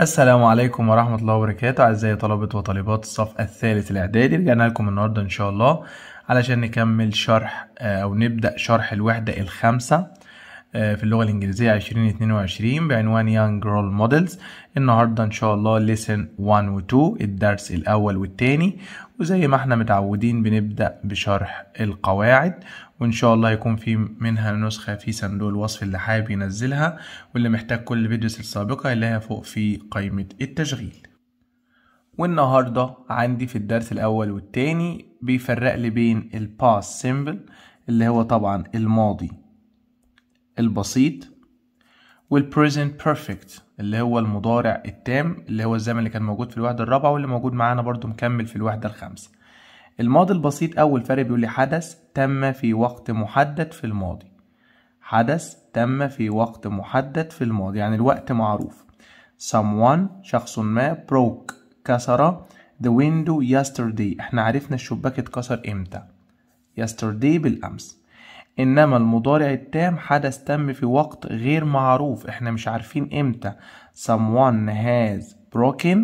السلام عليكم ورحمة الله وبركاته أعزائي طلبة وطالبات الصف الثالث الإعدادي رجعنا لكم النهاردة إن شاء الله علشان نكمل شرح آه، أو نبدأ شرح الوحدة الخامسة آه، في اللغة الإنجليزية 2022 بعنوان Young Girl Models النهاردة إن شاء الله Lesson 1 و 2 الدرس الأول والتاني وزي ما احنا متعودين بنبدأ بشرح القواعد وإن شاء الله يكون في منها نسخة في صندوق الوصف اللي حابب ينزلها واللي محتاج كل فيديوز السابقة اللي هي فوق في قائمة التشغيل والنهاردة عندي في الدرس الأول والتاني بيفرق لي بين الباس سيمبل اللي هو طبعا الماضي البسيط والبريزنت بيرفكت اللي هو المضارع التام اللي هو الزمن اللي كان موجود في الوحدة الرابعة واللي موجود معانا برضو مكمل في الوحدة الخامسة الماضي البسيط أول فرق بيقول لي حدث تم في وقت محدد في الماضي حدث تم في وقت محدد في الماضي يعني الوقت معروف someone شخص ما broke كسر the window yesterday احنا عرفنا الشباك اتكسر امتى yesterday بالأمس إنما المضارع التام حدث تم في وقت غير معروف إحنا مش عارفين إمتى someone has broken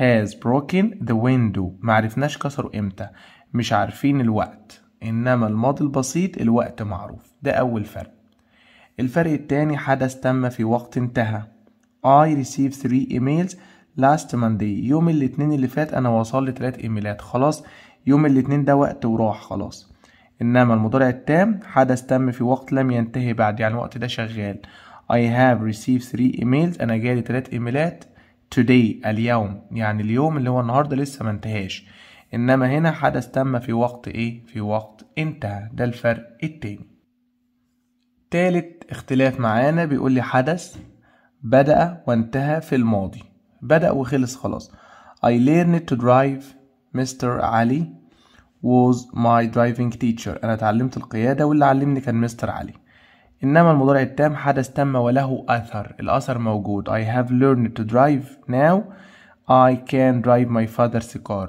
has broken the window معرفناش كسره إمتى مش عارفين الوقت إنما الماضي البسيط الوقت معروف ده أول فرق الفرق التاني حدث تم في وقت انتهى I received three emails last Monday يوم الاتنين اللي فات أنا وصل لي تلات إيميلات خلاص يوم الاتنين ده وقت وراح خلاص إنما المضارع التام حدث تم في وقت لم ينتهي بعد يعني الوقت ده شغال I have received three emails أنا جالي تلات إيميلات today اليوم يعني اليوم اللي هو النهاردة لسه ما انتهاش إنما هنا حدث تم في وقت إيه؟ في وقت انتهى ده الفرق التاني تالت اختلاف معانا بيقول لي حدث بدأ وانتهى في الماضي بدأ وخلص خلاص I learned to drive Mr. علي was my driving teacher أنا اتعلمت القيادة واللي علمني كان مستر علي إنما المضارع التام حدث تم وله أثر الأثر موجود I have learned to drive now I can drive my father's car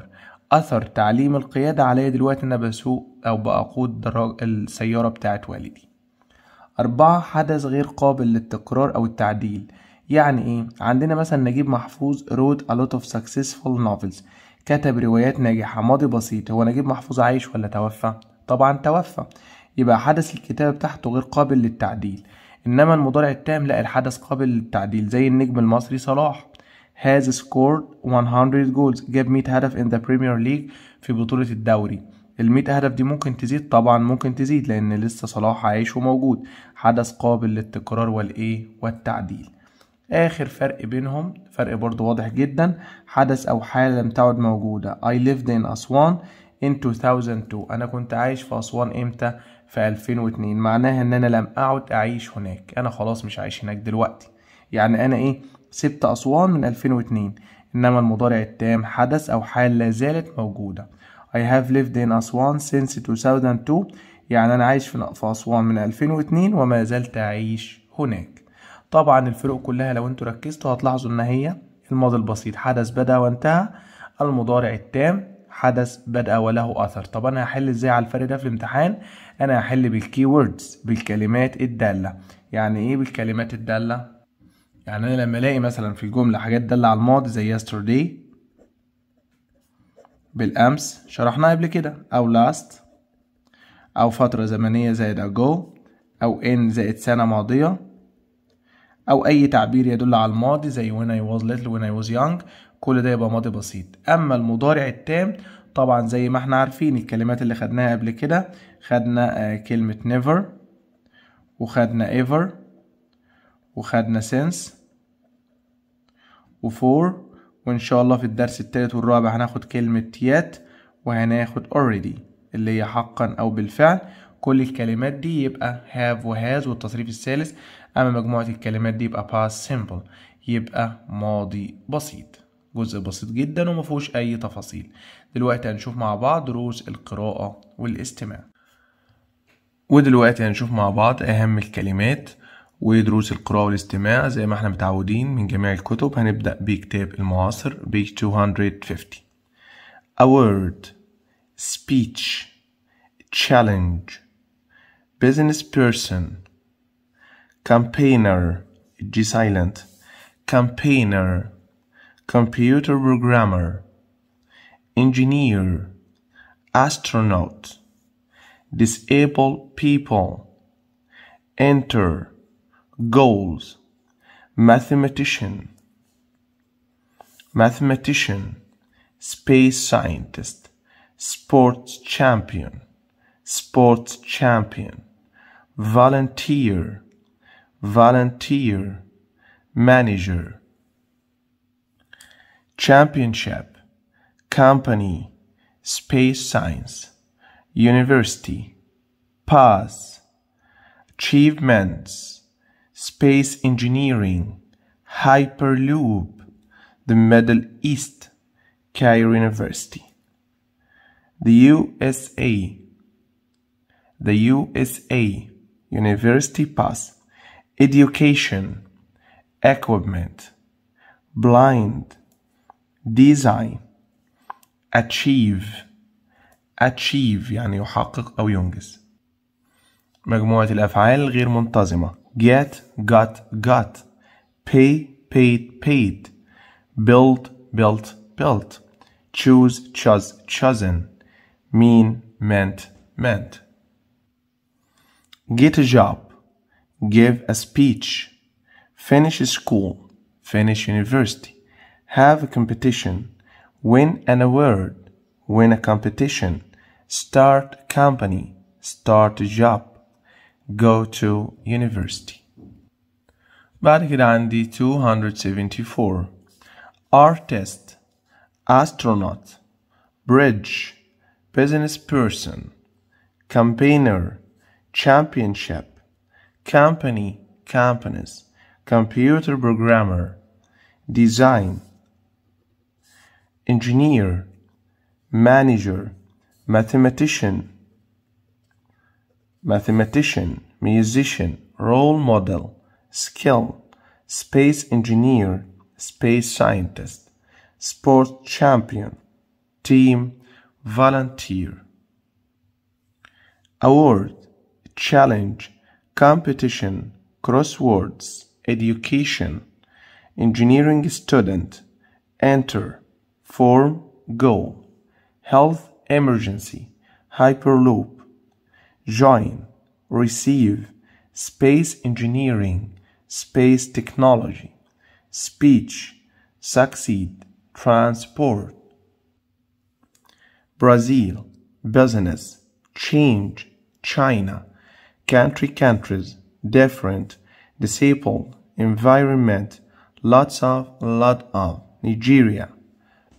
أثر تعليم القيادة عليا دلوقتي أنا بسوق أو بقود السيارة بتاعت والدي أربعة حدث غير قابل للتكرار أو التعديل يعني إيه؟ عندنا مثلا نجيب محفوظ wrote a lot of successful novels كتب روايات ناجحة ماضي بسيط هو نجيب محفوظ عايش ولا توفى؟ طبعا توفى يبقى حدث الكتابة بتاعته غير قابل للتعديل إنما المضارع التام لا الحدث قابل للتعديل زي النجم المصري صلاح has scored 100 goals جاب 100 هدف in the Premier League في بطولة الدوري ال 100 هدف دي ممكن تزيد طبعا ممكن تزيد لأن لسه صلاح عايش وموجود حدث قابل للتكرار والإيه والتعديل آخر فرق بينهم فرق برضو واضح جدا حدث أو حالة لم تعد موجودة I lived in أسوان in 2002 أنا كنت عايش في أسوان إمتى؟ في 2002 معناها إن أنا لم أعد أعيش هناك أنا خلاص مش عايش هناك دلوقتي يعني أنا إيه؟ سبت أسوان من 2002 إنما المضارع التام حدث أو حال لا زالت موجودة I have lived in أسوان since 2002 يعني أنا عايش في أسوان من 2002 وما زلت أعيش هناك طبعا الفروق كلها لو انتوا ركزتوا هتلاحظوا ان هي الماضي البسيط حدث بدا وانتهى المضارع التام حدث بدا وله اثر طب انا هحل ازاي على الفرق ده في الامتحان انا هحل بالكيوردز بالكلمات الداله يعني ايه بالكلمات الداله يعني انا لما الاقي مثلا في الجمله حاجات داله على الماضي زي yesterday بالامس شرحناها قبل كده او last او فتره زمنيه زائد ago او ان زائد سنه ماضيه او اي تعبير يدل على الماضي زي when I was little when I was young كل ده يبقى ماضي بسيط اما المضارع التام طبعا زي ما احنا عارفين الكلمات اللي خدناها قبل كده خدنا آه، كلمة never وخدنا ever وخدنا since و وان شاء الله في الدرس التالت والرابع هناخد كلمة yet وهناخد already اللي هي حقا او بالفعل كل الكلمات دي يبقى have وهاز والتصريف الثالث أما مجموعة الكلمات دي يبقى past simple يبقى ماضي بسيط جزء بسيط جدا ومفهوش أي تفاصيل دلوقتي هنشوف مع بعض دروس القراءة والاستماع ودلوقتي هنشوف مع بعض أهم الكلمات ودروس القراءة والاستماع زي ما احنا متعودين من جميع الكتب هنبدأ بكتاب المعاصر بيج 250 A word speech challenge business person campaigner, G silent, campaigner, computer programmer, engineer, astronaut, disabled people, enter, goals, mathematician, mathematician, space scientist, sports champion, sports champion, volunteer, volunteer, manager. Championship, company, space science, university, pass, achievements, space engineering, hyperloop, the Middle East, Cairo University. The USA, the USA, University Pass, education, equipment, blind, design, achieve achieve يعني يحقق أو ينجز مجموعة الأفعال غير منتظمة get got got pay paid paid build built built choose chose chosen mean meant meant get a job give a speech, finish school, finish university, have a competition, win an award, win a competition, start a company, start a job, go to university. بعد كده عندي 274 artist astronaut bridge business person campaigner championship company, companies, computer programmer, design, engineer, manager, mathematician, mathematician, musician, role model, skill, space engineer, space scientist, sports champion, team, volunteer. Award, challenge, competition, crosswords, education, engineering student, enter, form, go, health emergency, hyperloop, join, receive, space engineering, space technology, speech, succeed, transport. Brazil, business, change, China, country countries, different, disabled, environment, lots of, lot of, Nigeria,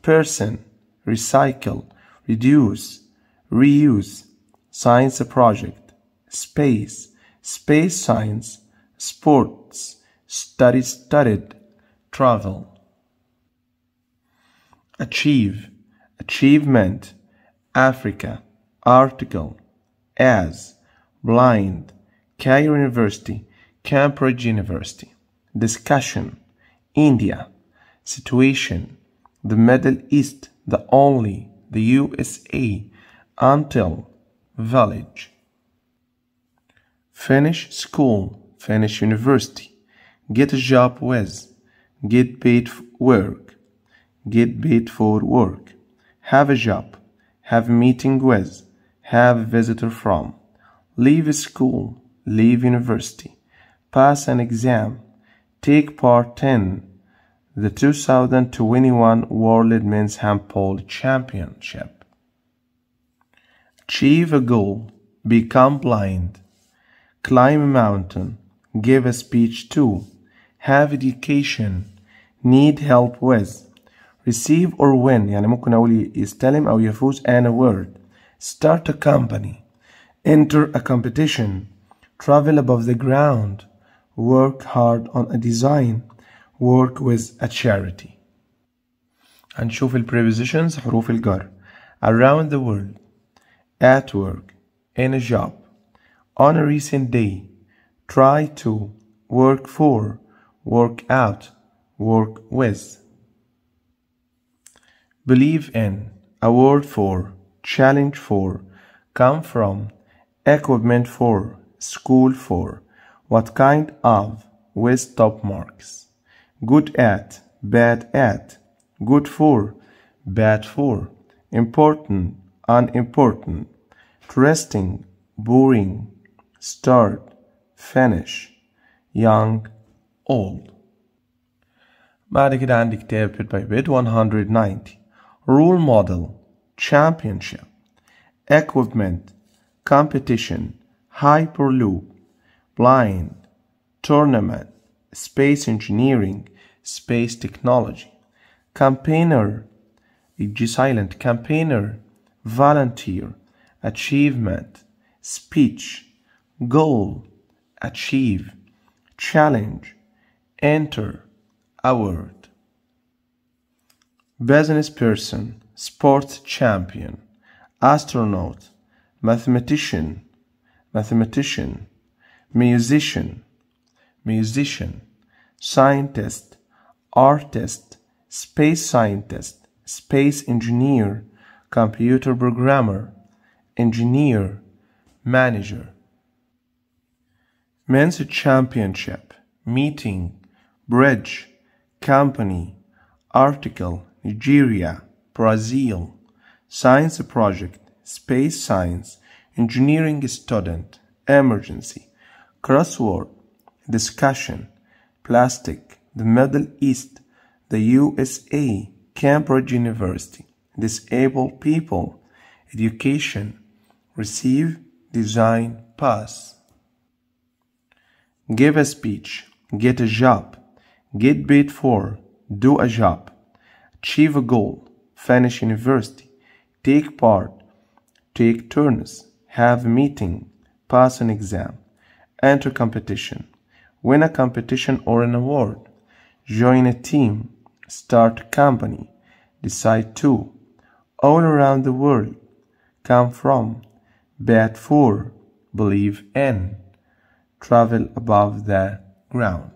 person, recycle, reduce, reuse, science project, space, space science, sports, study studied, travel. Achieve, achievement, Africa, article, as, blind, Cairo University, Cambridge University. Discussion India, situation, the Middle East, the only, the USA, until, village. Finish school, finish university, get a job with, get paid work, get paid for work, have a job, have meeting with, have visitor from leave school, leave university, pass an exam, take part in the 2021 World Men's Handball Championship. Achieve a goal, become blind, climb a mountain, give a speech to, have education, need help with, receive or win يعني ممكن أقول يستلم أو يفوز and a word, start a company, enter a competition, travel above the ground, work hard on a design, work with a charity. And هنشوف prepositions حروف الجر around the world at work in a job on a recent day try to work for work out work with believe in award for challenge for come from Equipment for School for What kind of with top marks? Good at, bad at, good for, bad for, important, unimportant, interesting, boring, start, finish, young, old. بعد كده عندي كتاب bit by bit 190 rule model championship equipment competition, hyperloop, blind, tournament, space engineering, space technology, campaigner, G silent, campaigner, volunteer, achievement, speech, goal, achieve, challenge, enter, award. Business person, sports champion, astronaut, mathematician, mathematician, musician, musician, scientist, artist, space scientist, space engineer, computer programmer, engineer, manager. Men's championship, meeting, bridge, company, article, Nigeria, Brazil, science project, space science, engineering student, emergency, crossword, discussion, plastic, the Middle East, the USA, Cambridge University, disabled people, education, receive, design, pass. Give a speech, get a job, get paid for, do a job, achieve a goal, finish university, take part, take turns, have meeting, pass an exam, enter competition, win a competition or an award, join a team, start a company, decide to, all around the world, come from, bet for, believe in, travel above the ground.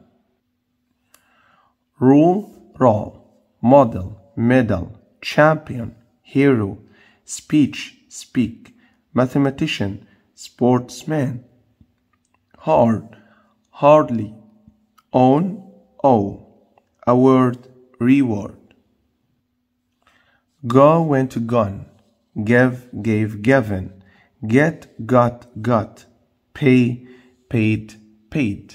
Rule, role, model, medal, champion, hero, speech, speak, mathematician, sportsman. Hard, hardly, own, owe, award, reward. Go went to gone, give gave given, get got got, pay paid paid.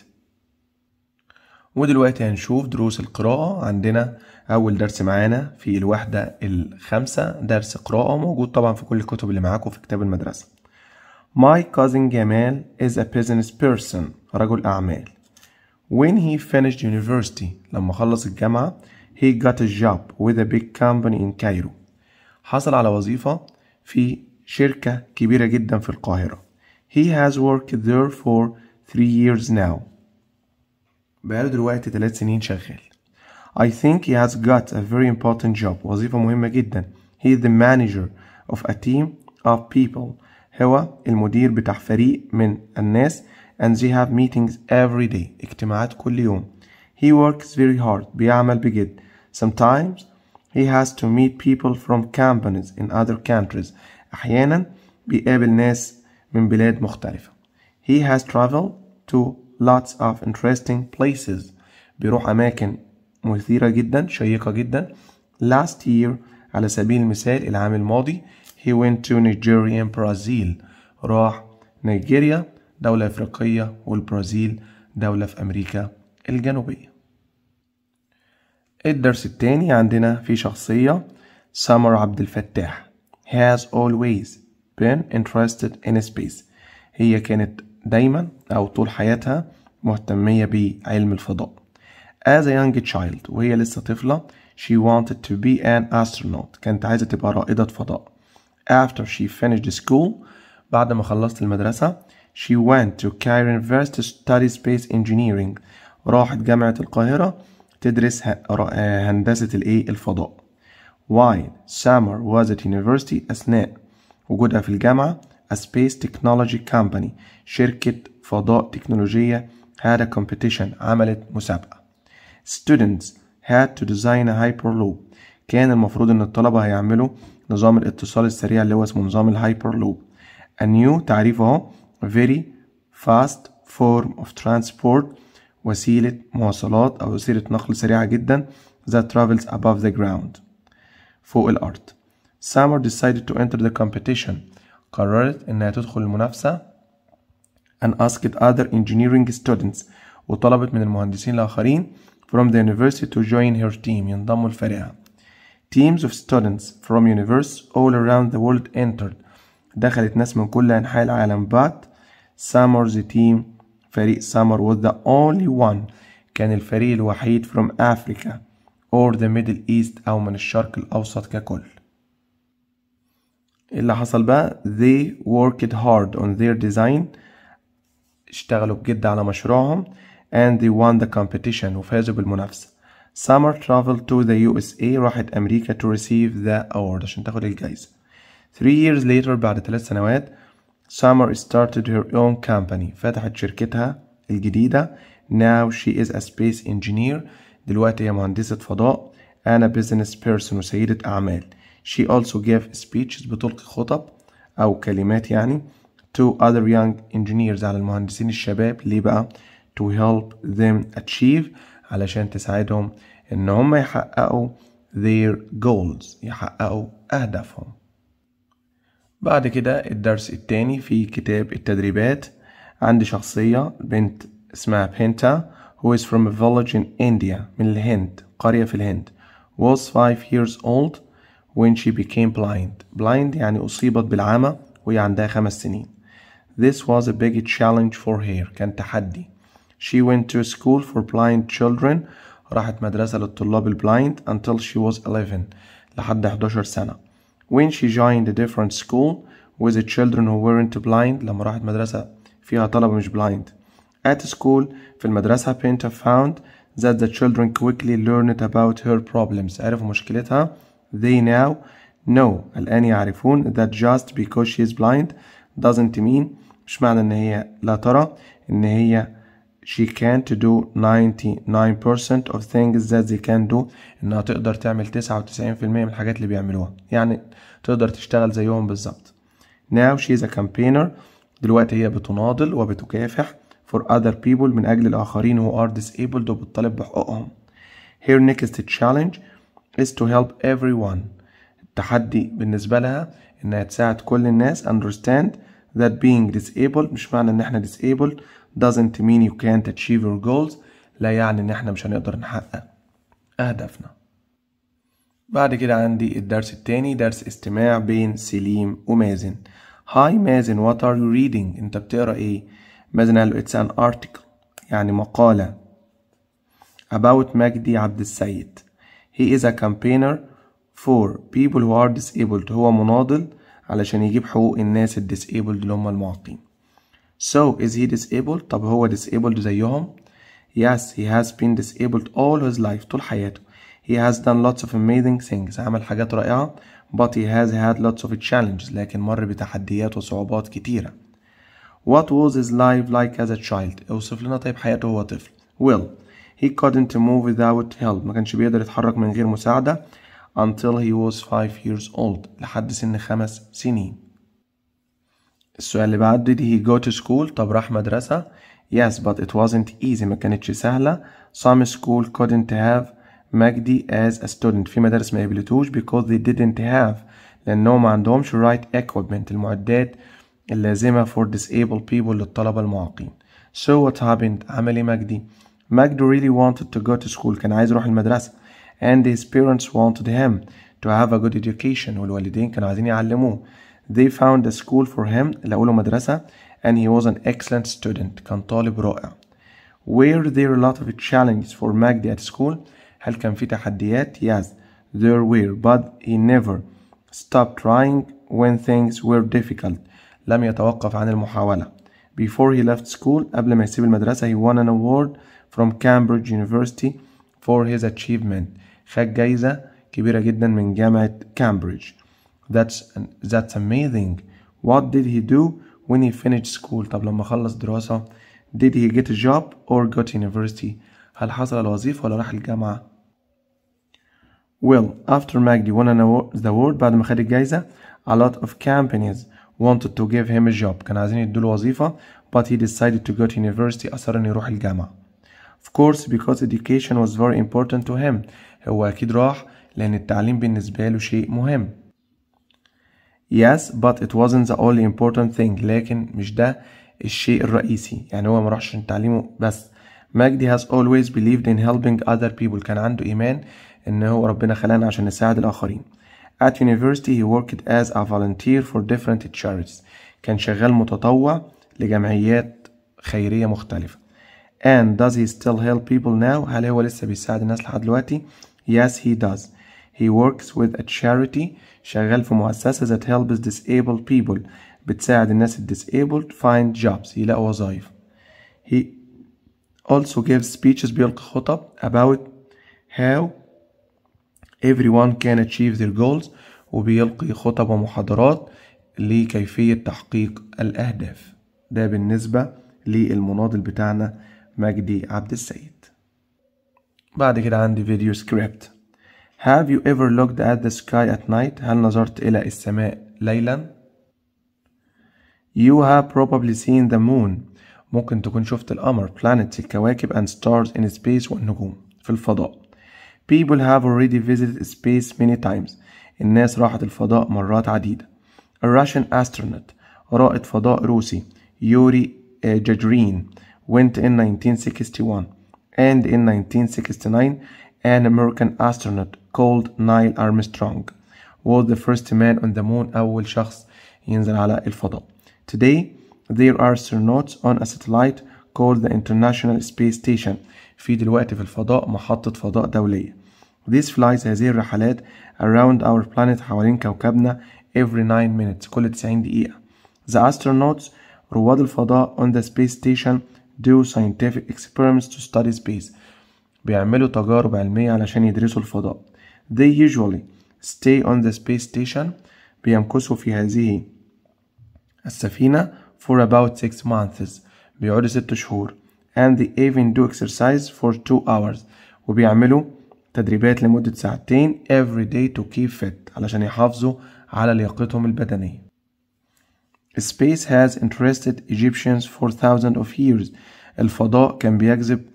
ودلوقتي هنشوف دروس القراءة عندنا أول درس معانا في الوحدة الخامسة درس قراءة موجود طبعا في كل الكتب اللي معاكم في كتاب المدرسة My cousin Jamal is a business person رجل أعمال When he finished university لما خلص الجامعة he got a job with a big company in Cairo حصل على وظيفة في شركة كبيرة جدا في القاهرة He has worked there for three years now بقاله دلوقتي تلات سنين شغال I think he has got a very important job وظيفة مهمة جدا He is the manager of a team of people هو المدير بتاع فريق من الناس and they have meetings every day اجتماعات كل يوم He works very hard بيعمل بجد Sometimes he has to meet people from companies in other countries أحيانا بيقابل ناس من بلاد مختلفة He has traveled to lots of interesting places بيروح أماكن مثيرة جدا شيقة جدا last year على سبيل المثال العام الماضي he went to Nigeria and Brazil راح نيجيريا دولة إفريقية والبرازيل دولة في أمريكا الجنوبية الدرس التاني عندنا في شخصية سمر عبد الفتاح has always been interested in space هي كانت دايما أو طول حياتها مهتمية بعلم الفضاء As a young child وهي لسه طفلة she wanted to be an astronaut كانت عايزة تبقى رائدة فضاء After she finished school بعد ما خلصت المدرسة she went to Cairo University to study space engineering راحت جامعة القاهرة تدرس هندسة الايه الفضاء while Summer was at university أثناء وجودها في الجامعة a space technology company شركة فضاء تكنولوجية had a competition عملت مسابقة students had to design a hyperloop كان المفروض ان الطلبة هيعملوا نظام الاتصال السريع اللي هو اسمه نظام الهايبرلوب a new تعريف اهو very fast form of transport وسيلة مواصلات أو وسيلة نقل سريعة جدا that travels above the ground فوق الأرض Summer decided to enter the competition قررت إنها تدخل المنافسة and asked other engineering students وطلبت من المهندسين الآخرين from the university to join her team ينضموا لفريقها. Teams of students from universities all around the world entered. دخلت ناس من كل أنحاء العالم but Summer's team فريق Summer was the only one كان الفريق الوحيد from Africa or the Middle East أو من الشرق الأوسط ككل. اللي حصل بقى they worked hard on their design اشتغلوا بجد على مشروعهم and they won the competition وفازوا بالمنافسة Summer traveled to the USA راحت أمريكا to receive the award عشان تاخد الجايزة Three years later بعد ثلاث سنوات Summer started her own company فتحت شركتها الجديدة Now she is a space engineer دلوقتي هي مهندسة فضاء and a business person وسيدة أعمال She also gave speeches بتلقي خطب أو كلمات يعني to other young engineers على المهندسين الشباب ليه بقى؟ to help them achieve علشان تساعدهم إن هم يحققوا their goals يحققوا أهدافهم بعد كده الدرس التاني في كتاب التدريبات عندي شخصية بنت اسمها بنتا who is from a village in India من الهند قرية في الهند was five years old when she became blind blind يعني أصيبت بالعمى وهي عندها خمس سنين this was a big challenge for her كان تحدي She went to a school for blind children راحت مدرسة للطلاب البلايند until she was 11 لحد 11 سنة when she joined a different school with the children who weren't blind لما راحت مدرسة فيها طلبة مش blind at school في المدرسة Pinta found that the children quickly learned about her problems عرفوا مشكلتها they now know الآن يعرفون that just because she is blind doesn't mean مش معنى إن هي لا ترى إن هي she can't do 99% of things that they can do انها تقدر تعمل 99% من الحاجات اللي بيعملوها يعني تقدر تشتغل زيهم بالظبط now she is a campaigner دلوقتي هي بتناضل وبتكافح for other people من أجل الآخرين who are disabled وبتطالب بحقوقهم her next challenge is to help everyone التحدي بالنسبة لها إنها تساعد كل الناس understand that being disabled مش معنى ان احنا disabled doesn't mean you can't achieve your goals لا يعني ان احنا مش هنقدر نحقق اهدافنا بعد كده عندي الدرس التاني درس استماع بين سليم ومازن هاي مازن وات ار يو reading انت بتقرا ايه مازن قال له it's an article يعني مقالة about مجدي عبد السيد he is a campaigner for people who are disabled هو مناضل علشان يجيب حقوق الناس الديسيبلد اللي هم المعاقين so is he disabled طب هو disabled زيهم yes he has been disabled all his life طول حياته he has done lots of amazing things عمل حاجات رائعة but he has had lots of challenges لكن مر بتحديات وصعوبات كتيرة what was his life like as a child اوصف لنا طيب حياته وهو طفل well he couldn't move without help ما كانش بيقدر يتحرك من غير مساعدة until he was five years old لحد سن خمس سنين السؤال اللي بعده did he go to school طب راح مدرسة yes but it wasn't easy ما كانتش سهلة some school couldn't have مجدي as a student في مدارس ما قبلتوش because they didn't have لأنهم ما عندهمش right equipment المعدات اللازمة for disabled people للطلبة المعاقين so what happened عمل ايه مجدي مجدي really wanted to go to school كان عايز يروح المدرسة and his parents wanted him to have a good education والوالدين كانوا عايزين يعلموه they found a school for him لقوا له مدرسة and he was an excellent student كان طالب رائع were there a lot of challenges for Magdi at school هل كان في تحديات yes there were but he never stopped trying when things were difficult لم يتوقف عن المحاولة before he left school قبل ما يسيب المدرسة he won an award from Cambridge University for his achievement خد جايزة كبيرة جدا من جامعة كامبريدج that's an, that's amazing what did he do when he finished school طب لما خلص دراسة did he get a job or go to university هل حصل على وظيفة ولا راح الجامعة well after Magdi won an award بعد ما خد الجايزة a lot of companies wanted to give him a job كان عايزين يدوا له وظيفة but he decided to go to university أصر إنه يروح الجامعة Of course because education was very important to him هو أكيد راح لأن التعليم بالنسبة له شيء مهم Yes but it wasn't the only important thing لكن مش ده الشيء الرئيسي يعني هو ما راحش عشان تعليمه بس مجدي has always believed in helping other people كان عنده إيمان إن هو ربنا خلقنا عشان نساعد الآخرين At university he worked as a volunteer for different charities كان شغال متطوع لجمعيات خيرية مختلفة and does he still help people now هل هو لسه بيساعد الناس لحد دلوقتي yes he does he works with a charity شغال في مؤسسة that helps disabled people بتساعد الناس ال disabled find jobs يلاقوا وظائف he also gives speeches بيلقي خطب about how everyone can achieve their goals وبيلقي خطب ومحاضرات لكيفية تحقيق الأهداف ده بالنسبة للمناضل بتاعنا مجدي عبد السيد بعد كده عندي فيديو سكريبت Have you ever looked at the sky at night هل نظرت إلى السماء ليلا You have probably seen the moon ممكن تكون شفت القمر planets الكواكب and stars in space والنجوم في الفضاء People have already visited space many times الناس راحت الفضاء مرات عديدة A Russian astronaut رائد فضاء روسي يوري آه، جاجرين went in 1961 and in 1969 an American astronaut called Neil Armstrong was the first man on the moon أول شخص ينزل على الفضاء Today there are astronauts on a satellite called the International Space Station في دلوقتي في الفضاء محطة فضاء دولية These flights هذه الرحلات around our planet حوالين كوكبنا every 9 minutes كل 90 دقيقة The astronauts رواد الفضاء on the space station do scientific experiments to study space بيعملوا تجارب علمية علشان يدرسوا الفضاء they usually stay on the space station بيمكثوا في هذه السفينة for about six months بيقعدوا ست شهور and they even do exercise for two hours وبيعملوا تدريبات لمدة ساعتين every day to keep fit علشان يحافظوا على لياقتهم البدنية Space has interested Egyptians for thousands of years. الفضاء كان بيجذب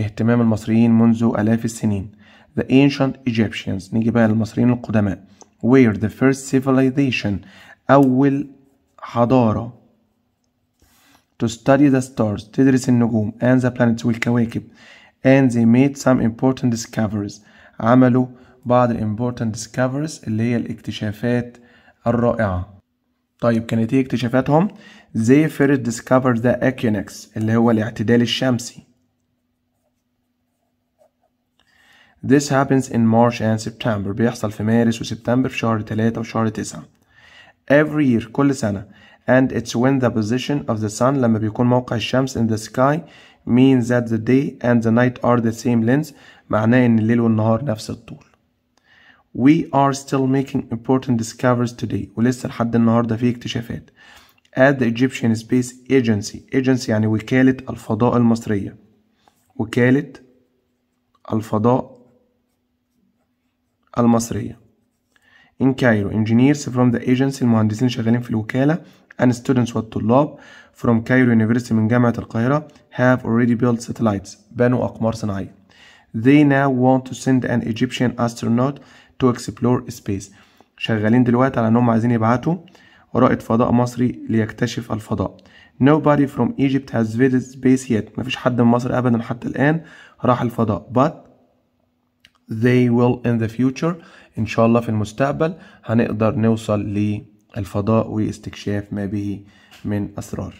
اهتمام المصريين منذ آلاف السنين. The ancient Egyptians نيجي بقى للمصريين القدماء were the first civilization أول حضارة to study the stars تدرس النجوم and the planets والكواكب and they made some important discoveries عملوا بعض important discoveries اللي هي الاكتشافات الرائعة طيب كانت ايه اكتشافاتهم they first discovered the equinox اللي هو الاعتدال الشمسي This happens in March and September بيحصل في مارس وسبتمبر في شهر 3 وشهر 9 Every year كل سنة and it's when the position of the sun لما بيكون موقع الشمس in the sky means that the day and the night are the same length معناه ان الليل والنهار نفس الطول we are still making important discoveries today ولسه لحد النهاردة في اكتشافات at the Egyptian Space Agency agency يعني وكالة الفضاء المصرية وكالة الفضاء المصرية in Cairo engineers from the agency المهندسين شغالين في الوكالة and students والطلاب from Cairo University من جامعة القاهرة have already built satellites بنوا أقمار صناعية they now want to send an Egyptian astronaut تو اكسبلور سبيس شغالين دلوقتي على انهم عايزين يبعتوا رائد فضاء مصري ليكتشف الفضاء nobody from Egypt has visited space yet مفيش حد من مصر ابدا حتى الان راح الفضاء but they will in the future ان شاء الله في المستقبل هنقدر نوصل للفضاء واستكشاف ما به من اسرار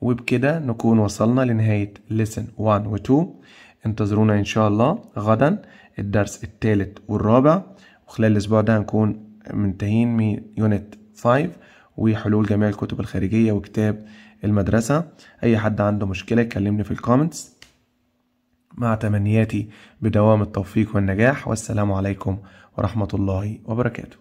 وبكده نكون وصلنا لنهاية lesson 1 و 2 انتظرونا ان شاء الله غدا الدرس الثالث والرابع وخلال الأسبوع ده هنكون منتهين من يونت 5 وحلول جميع الكتب الخارجية وكتاب المدرسة أي حد عنده مشكلة كلمني في الكومنتس مع تمنياتي بدوام التوفيق والنجاح والسلام عليكم ورحمة الله وبركاته